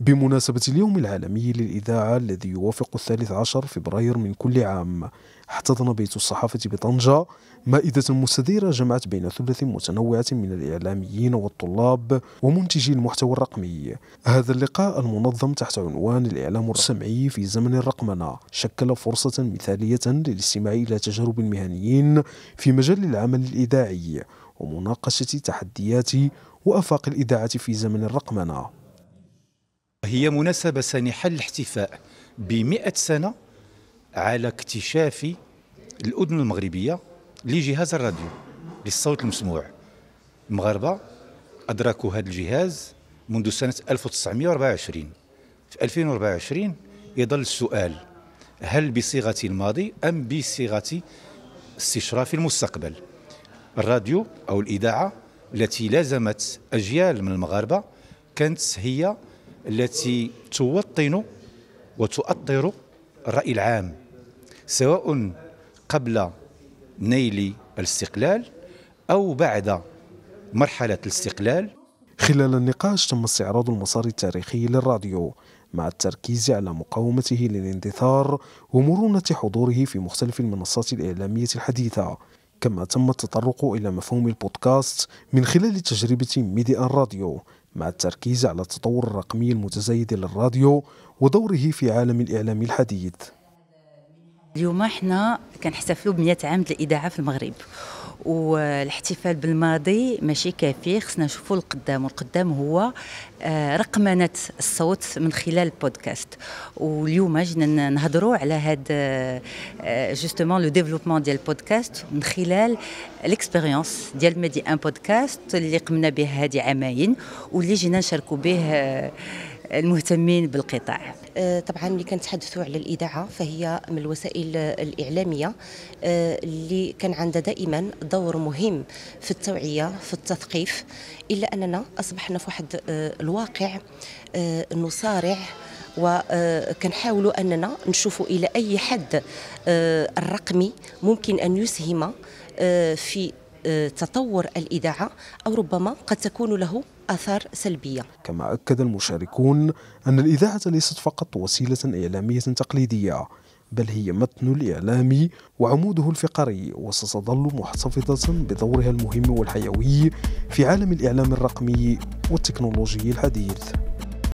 بمناسبة اليوم العالمي للإذاعة الذي يوافق الثالث عشر فبراير من كل عام احتضن بيت الصحافة بطنجة مائدة مستديرة جمعت بين ثلث متنوعة من الإعلاميين والطلاب ومنتجي المحتوى الرقمي هذا اللقاء المنظم تحت عنوان الإعلام السمعي في زمن الرقمنة شكل فرصة مثالية للاستماع إلى تجارب المهنيين في مجال العمل الإذاعي ومناقشة تحديات وأفاق الإذاعة في زمن الرقمنة هي مناسبة سانحة للاحتفاء بمئة سنة على اكتشاف الأذن المغربية لجهاز الراديو للصوت المسموع المغاربة أدركوا هذا الجهاز منذ سنة 1924 في 2024 يظل السؤال هل بصيغة الماضي أم بصيغة استشراف المستقبل الراديو أو الإذاعة التي لازمت أجيال من المغاربة كانت هي التي توطن وتؤطر الرأي العام سواء قبل نيل الاستقلال أو بعد مرحلة الاستقلال خلال النقاش تم استعراض المسار التاريخي للراديو مع التركيز على مقاومته للاندثار ومرونة حضوره في مختلف المنصات الإعلامية الحديثة كما تم التطرق إلى مفهوم البودكاست من خلال تجربة ميديا راديو مع التركيز على التطور الرقمي المتزايد للراديو ودوره في عالم الإعلام الحديث اليوم احنا كنحتفلوا ب عام الاذاعه في المغرب والاحتفال بالماضي ماشي كافي خصنا نشوفوا القدام والقدام هو آه، رقمنة الصوت من خلال البودكاست واليوم جينا نهضروا على هذا جوستومون لو ديفلوبمون ديال البودكاست من خلال ليكسبيريونس ديال ميدي ان بودكاست اللي قمنا به هذه عامين واللي جينا نشاركوا به آه، المهتمين بالقطاع أه، طبعا ملي كنتحدثوا على الاذاعه فهي من الوسائل الاعلاميه أه، اللي كان عندها دائما دور مهم في التوعيه في التثقيف الا اننا اصبحنا في واحد أه، الواقع نصارع وكنحاولوا اننا نشوفوا الى اي حد الرقمي ممكن ان يسهم في تطور الإذاعة أو ربما قد تكون له آثار سلبية كما أكد المشاركون أن الإذاعة ليست فقط وسيلة إعلامية تقليدية بل هي متن الإعلام وعموده الفقري وستظل محتفظة بدورها المهم والحيوي في عالم الإعلام الرقمي والتكنولوجي الحديث